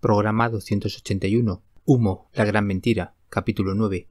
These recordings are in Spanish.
Programa 281. Humo, la gran mentira. Capítulo 9.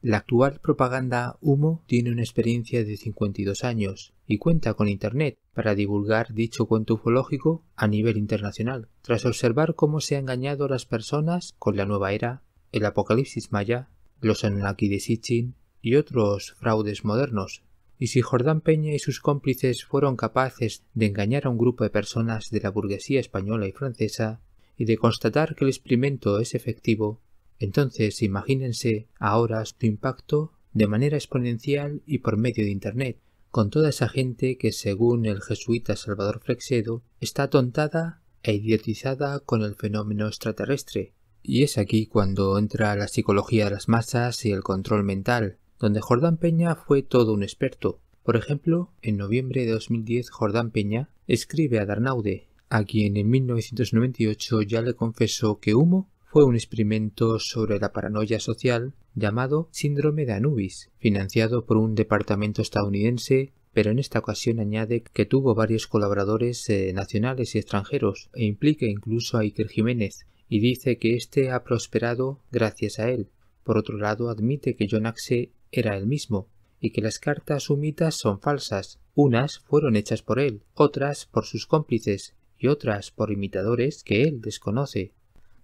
La actual propaganda Humo tiene una experiencia de 52 años y cuenta con Internet para divulgar dicho cuento ufológico a nivel internacional, tras observar cómo se ha engañado a las personas con la nueva era, el apocalipsis maya, los Anunnaki de Sitchin y otros fraudes modernos. Y si Jordán Peña y sus cómplices fueron capaces de engañar a un grupo de personas de la burguesía española y francesa, y de constatar que el experimento es efectivo, entonces imagínense ahora su impacto de manera exponencial y por medio de Internet, con toda esa gente que, según el jesuita Salvador Freixedo, está tontada e idiotizada con el fenómeno extraterrestre. Y es aquí cuando entra la psicología de las masas y el control mental, donde Jordán Peña fue todo un experto. Por ejemplo, en noviembre de 2010 Jordán Peña escribe a Darnaude a quien en 1998 ya le confesó que Humo fue un experimento sobre la paranoia social llamado Síndrome de Anubis, financiado por un departamento estadounidense, pero en esta ocasión añade que tuvo varios colaboradores eh, nacionales y extranjeros e implica incluso a Iker Jiménez, y dice que éste ha prosperado gracias a él. Por otro lado, admite que John Axe era el mismo, y que las cartas humitas son falsas. Unas fueron hechas por él, otras por sus cómplices, otras por imitadores que él desconoce.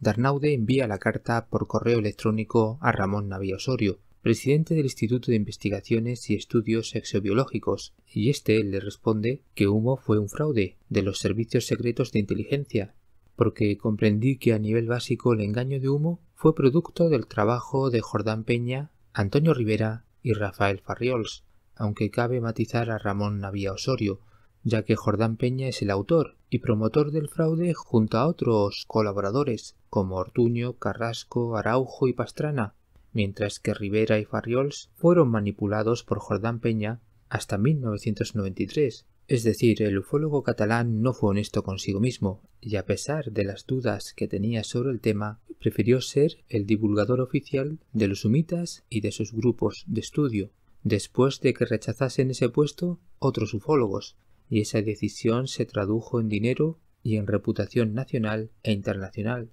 Darnaude envía la carta por correo electrónico a Ramón Navia Osorio, presidente del Instituto de Investigaciones y Estudios Exobiológicos, y este le responde que Humo fue un fraude de los servicios secretos de inteligencia, porque comprendí que a nivel básico el engaño de Humo fue producto del trabajo de Jordán Peña, Antonio Rivera y Rafael Farriols, aunque cabe matizar a Ramón Navia Osorio, ya que Jordán Peña es el autor y promotor del fraude junto a otros colaboradores como Ortuño, Carrasco, Araujo y Pastrana, mientras que Rivera y Farriols fueron manipulados por Jordán Peña hasta 1993. Es decir, el ufólogo catalán no fue honesto consigo mismo, y a pesar de las dudas que tenía sobre el tema, prefirió ser el divulgador oficial de los sumitas y de sus grupos de estudio, después de que rechazasen ese puesto otros ufólogos, y esa decisión se tradujo en dinero y en reputación nacional e internacional.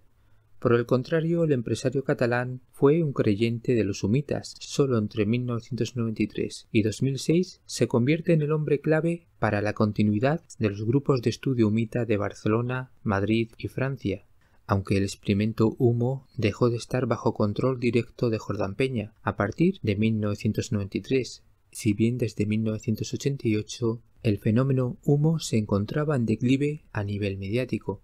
Por el contrario, el empresario catalán fue un creyente de los humitas. Solo entre 1993 y 2006 se convierte en el hombre clave para la continuidad de los grupos de estudio humita de Barcelona, Madrid y Francia, aunque el experimento humo dejó de estar bajo control directo de Jordán Peña a partir de 1993, si bien desde 1988 el fenómeno humo se encontraba en declive a nivel mediático.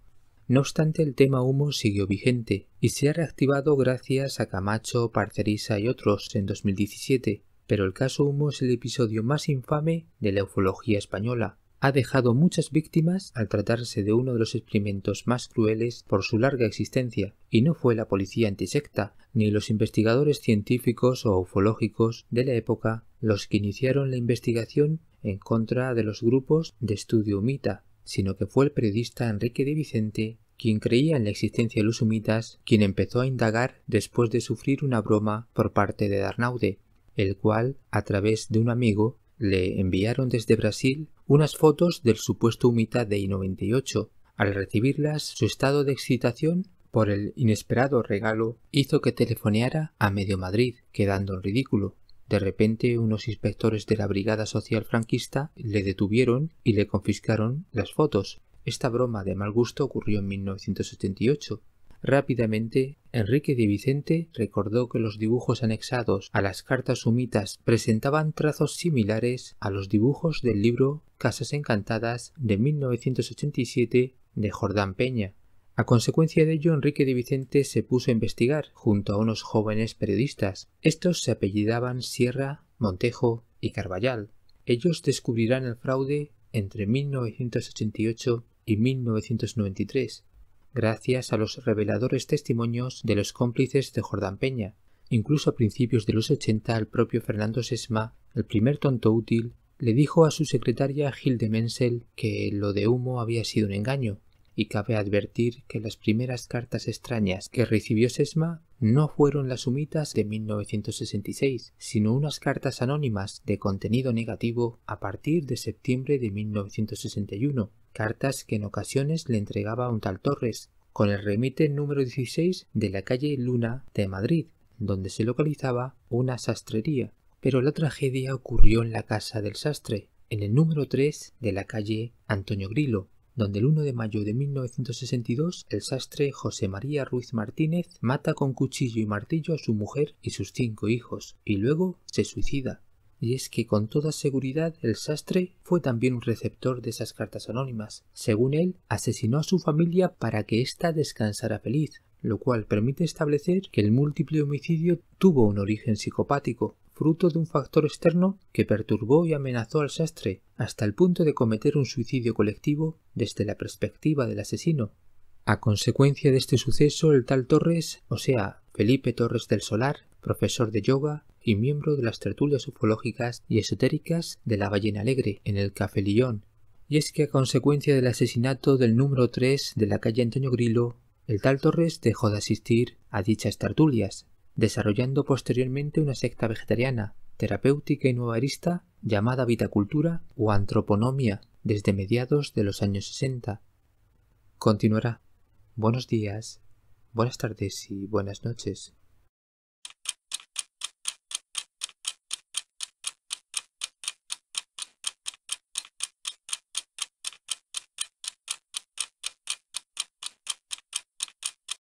No obstante, el tema humo siguió vigente y se ha reactivado gracias a Camacho, Parcerisa y otros en 2017, pero el caso humo es el episodio más infame de la ufología española. Ha dejado muchas víctimas al tratarse de uno de los experimentos más crueles por su larga existencia, y no fue la policía antisecta, ni los investigadores científicos o ufológicos de la época los que iniciaron la investigación en contra de los grupos de estudio humita, sino que fue el periodista Enrique de Vicente quien creía en la existencia de los humitas, quien empezó a indagar después de sufrir una broma por parte de Darnaude, el cual, a través de un amigo, le enviaron desde Brasil unas fotos del supuesto humita de I-98. Al recibirlas, su estado de excitación por el inesperado regalo hizo que telefoneara a medio Madrid, quedando en ridículo. De repente, unos inspectores de la Brigada Social Franquista le detuvieron y le confiscaron las fotos. Esta broma de mal gusto ocurrió en 1978. Rápidamente, Enrique de Vicente recordó que los dibujos anexados a las cartas sumitas presentaban trazos similares a los dibujos del libro Casas Encantadas de 1987 de Jordán Peña. A consecuencia de ello, Enrique de Vicente se puso a investigar junto a unos jóvenes periodistas. Estos se apellidaban Sierra, Montejo y Carballal. Ellos descubrirán el fraude entre 1988 y 1993, gracias a los reveladores testimonios de los cómplices de Jordán Peña. Incluso a principios de los 80 el propio Fernando Sesma, el primer tonto útil, le dijo a su secretaria Gilde Mensel que lo de humo había sido un engaño, y cabe advertir que las primeras cartas extrañas que recibió Sesma no fueron las sumitas de 1966, sino unas cartas anónimas de contenido negativo a partir de septiembre de 1961, cartas que en ocasiones le entregaba un tal Torres, con el remite número 16 de la calle Luna de Madrid, donde se localizaba una sastrería. Pero la tragedia ocurrió en la casa del sastre, en el número 3 de la calle Antonio Grilo, donde el 1 de mayo de 1962 el sastre José María Ruiz Martínez mata con cuchillo y martillo a su mujer y sus cinco hijos, y luego se suicida. Y es que con toda seguridad el sastre fue también un receptor de esas cartas anónimas. Según él, asesinó a su familia para que ésta descansara feliz, lo cual permite establecer que el múltiple homicidio tuvo un origen psicopático fruto de un factor externo que perturbó y amenazó al sastre hasta el punto de cometer un suicidio colectivo desde la perspectiva del asesino. A consecuencia de este suceso, el tal Torres, o sea, Felipe Torres del Solar, profesor de yoga y miembro de las tertulias ufológicas y esotéricas de la Ballena Alegre, en el Café Lyon. Y es que a consecuencia del asesinato del número 3 de la calle Antonio Grilo, el tal Torres dejó de asistir a dichas tertulias, desarrollando posteriormente una secta vegetariana, terapéutica y novarista llamada vitacultura o antroponomia desde mediados de los años 60. Continuará. Buenos días, buenas tardes y buenas noches.